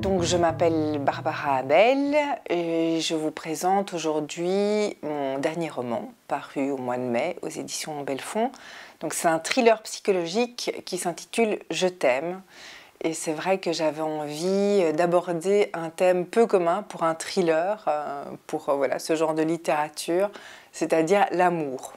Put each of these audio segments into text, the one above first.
Donc je m'appelle Barbara Abel et je vous présente aujourd'hui mon dernier roman paru au mois de mai aux éditions Belfond. Donc c'est un thriller psychologique qui s'intitule Je t'aime et c'est vrai que j'avais envie d'aborder un thème peu commun pour un thriller euh, pour euh, voilà ce genre de littérature, c'est-à-dire l'amour.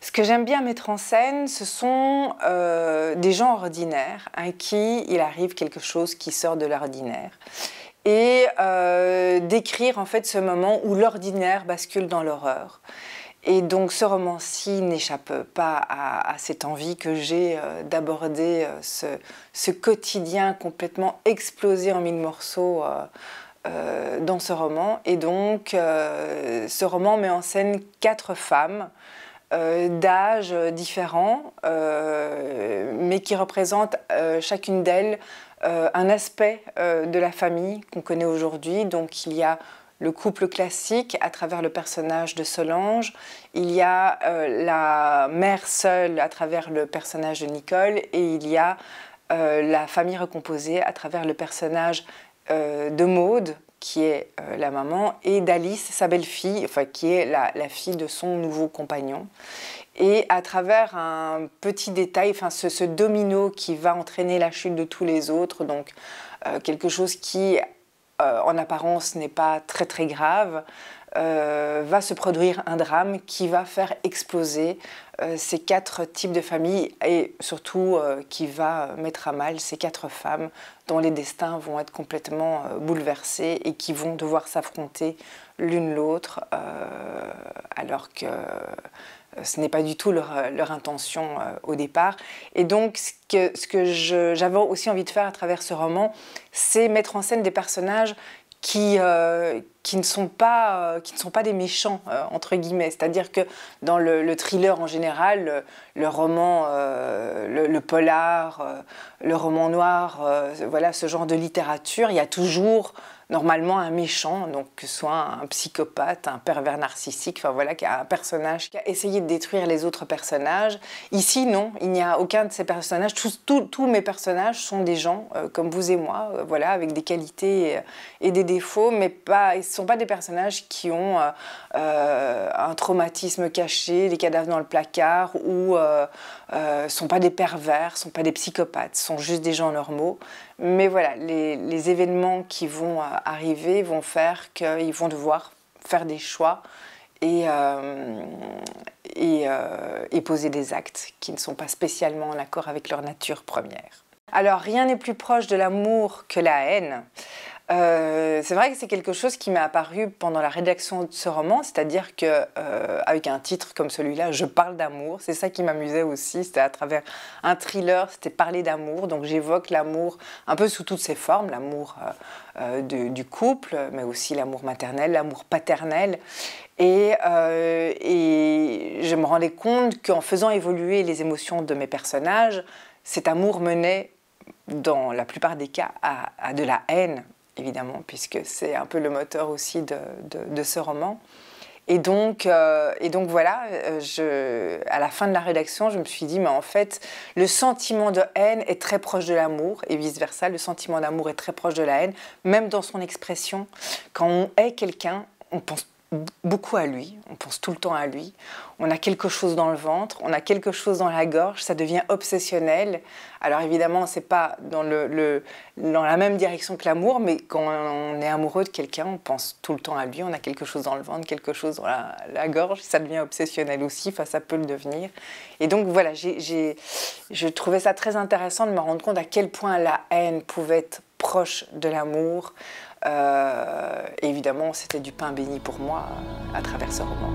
Ce que j'aime bien mettre en scène, ce sont euh, des gens ordinaires à qui il arrive quelque chose qui sort de l'ordinaire et euh, d'écrire en fait ce moment où l'ordinaire bascule dans l'horreur. Et donc ce roman-ci n'échappe pas à, cette envie que j'ai euh, d'aborder ce, ce, quotidien complètement explosé en mille morceaux dans ce roman. Et donc ce roman met en scène quatre femmes euh, d'âges d'âge euh, différents, euh, mais qui représentent chacune d'elles un aspect de la famille qu'on connaît aujourd'hui. Donc il y a le couple classique à travers le personnage de Solange, il y a la mère seule à travers le personnage de Nicole, et il y a la famille recomposée à travers le personnage de Maude, qui est euh, la maman, et d'Alice, sa belle-fille, enfin, qui est la, fille de son nouveau compagnon. Et à travers un petit détail, enfin, ce, ce domino qui va entraîner la chute de tous les autres, donc euh, quelque chose qui euh, en apparence n'est pas très très grave, euh, va se produire un drame qui va faire exploser euh, ces quatre types de familles et surtout qui va mettre à mal ces quatre femmes dont les destins vont être complètement bouleversés et qui vont devoir s'affronter l'une l'autre alors que ce n'est pas du tout leur, euh, intention euh, au départ. Et donc, ce que, j'avais aussi envie de faire à travers ce roman, c'est mettre en scène des personnages qui, euh, ne sont pas, des méchants, entre guillemets. C'est-à-dire que dans le, thriller en général, le, roman, le, le, polar, le roman noir, voilà, ce genre de littérature, il y a toujours normalement un méchant, donc que ce soit un psychopathe, un pervers narcissique, enfin voilà, qui a un personnage qui a essayé de détruire les autres personnages. Ici, non, il n'y a aucun de ces personnages. Tous, tous, tous mes personnages sont des gens euh, comme vous et moi, euh, voilà, avec des qualités euh, et des défauts, mais pas, ce ne sont pas des personnages qui ont un traumatisme caché, des cadavres dans le placard, ou ne sont pas des pervers, ne sont pas des psychopathes, sont juste des gens normaux. Mais voilà, les, événements qui vont euh, arriver vont faire qu'ils vont devoir faire des choix et, euh, euh, et, poser des actes qui ne sont pas spécialement en accord avec leur nature première. Alors rien n'est plus proche de l'amour que la haine. Euh, c'est vrai que c'est quelque chose qui m'est apparu pendant la rédaction de ce roman, c'est-à-dire que euh, avec un titre comme celui-là, je parle d'amour. C'est ça qui m'amusait aussi, c'était à travers un thriller, c'était parler d'amour. Donc j'évoque l'amour un peu sous toutes ses formes, l'amour euh, du, couple, mais aussi l'amour maternel, l'amour paternel. Et, je me rendais compte qu'en faisant évoluer les émotions de mes personnages, cet amour menait dans la plupart des cas à de la haine évidemment, puisque c'est un peu le moteur aussi de, ce roman. Et donc, euh, et donc voilà, euh, à la fin de la rédaction, je me suis dit, mais en fait, le sentiment de haine est très proche de l'amour, et vice-versa, le sentiment d'amour est très proche de la haine, même dans son expression. Quand on hait quelqu'un, on pense beaucoup à lui, on pense tout le temps à lui, on a quelque chose dans le ventre, on a quelque chose dans la gorge, ça devient obsessionnel. Alors évidemment, c'est pas dans, le, dans la même direction que l'amour, mais quand on est amoureux de quelqu'un, on pense tout le temps à lui, on a quelque chose dans le ventre, quelque chose dans la, gorge, ça devient obsessionnel aussi, enfin ça peut le devenir. Et donc voilà, j'ai je trouvais ça très intéressant de me rendre compte à quel point la haine pouvait être proche de l'amour. Euh, évidemment, c'était du pain béni pour moi euh, à travers ce roman.